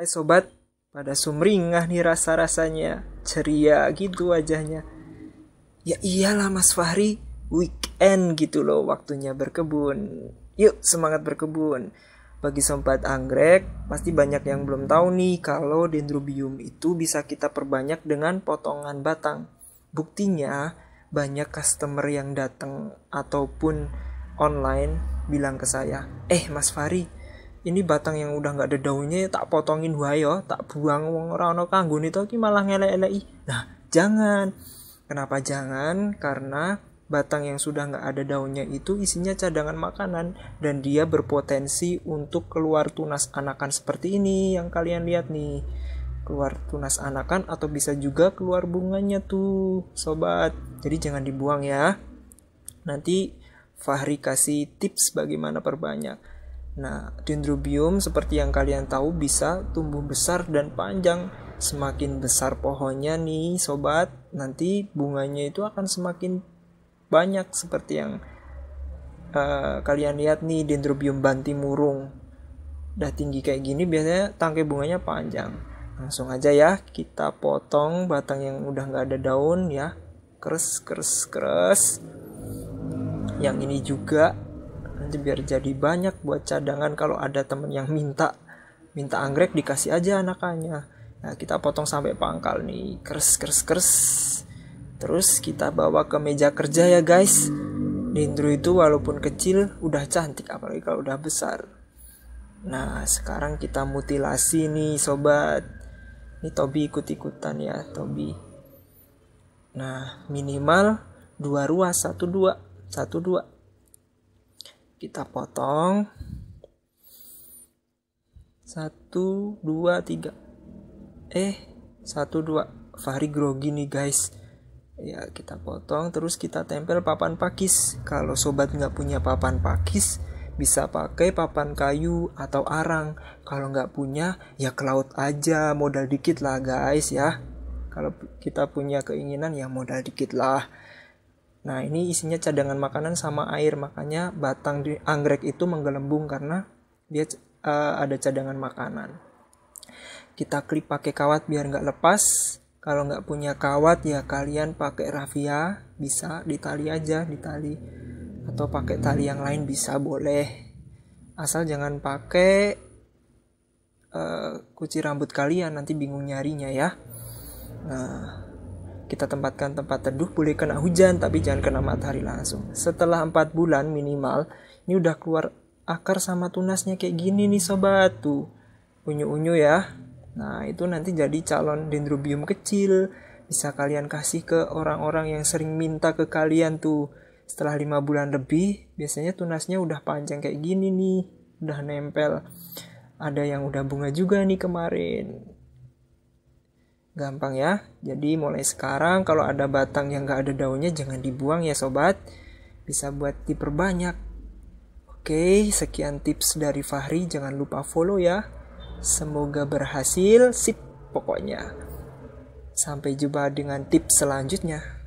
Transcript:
Hai sobat, pada sumringah nih rasa-rasanya, ceria gitu wajahnya. Ya iyalah Mas Fahri, weekend gitu loh waktunya berkebun. Yuk semangat berkebun. Bagi sobat anggrek, pasti banyak yang belum tahu nih kalau dendrobium itu bisa kita perbanyak dengan potongan batang. Buktinya, banyak customer yang datang ataupun online bilang ke saya, "Eh, Mas Fahri, ini batang yang udah nggak ada daunnya tak potongin wayo tak buang wong rano kanggun itu, ki malah ngelek nah jangan kenapa jangan karena batang yang sudah nggak ada daunnya itu isinya cadangan makanan dan dia berpotensi untuk keluar tunas anakan seperti ini yang kalian lihat nih keluar tunas anakan atau bisa juga keluar bunganya tuh sobat jadi jangan dibuang ya nanti Fahri kasih tips bagaimana perbanyak Nah, dendrobium seperti yang kalian tahu bisa tumbuh besar dan panjang. Semakin besar pohonnya nih, sobat, nanti bunganya itu akan semakin banyak seperti yang uh, kalian lihat nih dendrobium banti murung. Udah tinggi kayak gini biasanya tangkai bunganya panjang. Langsung aja ya, kita potong batang yang udah nggak ada daun ya. Keres, keres, keres. Yang ini juga biar jadi banyak buat cadangan kalau ada temen yang minta minta anggrek dikasih aja anakannya nah kita potong sampai pangkal nih kers kers kers terus kita bawa ke meja kerja ya guys dendro itu walaupun kecil udah cantik apalagi kalau udah besar nah sekarang kita mutilasi nih sobat ini Tobi ikut-ikutan ya Tobi nah minimal dua ruas satu dua satu dua kita potong satu dua tiga eh satu dua Fahri grogi nih guys ya kita potong terus kita tempel papan pakis kalau sobat nggak punya papan pakis bisa pakai papan kayu atau arang kalau nggak punya ya ke laut aja modal dikit lah guys ya kalau kita punya keinginan ya modal dikit lah Nah, ini isinya cadangan makanan sama air, makanya batang di anggrek itu menggelembung karena dia uh, ada cadangan makanan. Kita klip pakai kawat biar nggak lepas. Kalau nggak punya kawat ya kalian pakai rafia, bisa ditali aja, ditali atau pakai tali yang lain bisa boleh. Asal jangan pakai uh, kunci rambut kalian nanti bingung nyarinya ya. Nah, kita tempatkan tempat teduh boleh kena hujan tapi jangan kena matahari langsung. Setelah 4 bulan minimal ini udah keluar akar sama tunasnya kayak gini nih sobat tuh. Unyu-unyu ya. Nah, itu nanti jadi calon dendrobium kecil. Bisa kalian kasih ke orang-orang yang sering minta ke kalian tuh. Setelah 5 bulan lebih, biasanya tunasnya udah panjang kayak gini nih, udah nempel. Ada yang udah bunga juga nih kemarin gampang ya jadi mulai sekarang kalau ada batang yang gak ada daunnya jangan dibuang ya sobat bisa buat diperbanyak oke sekian tips dari Fahri jangan lupa follow ya semoga berhasil sip pokoknya sampai jumpa dengan tips selanjutnya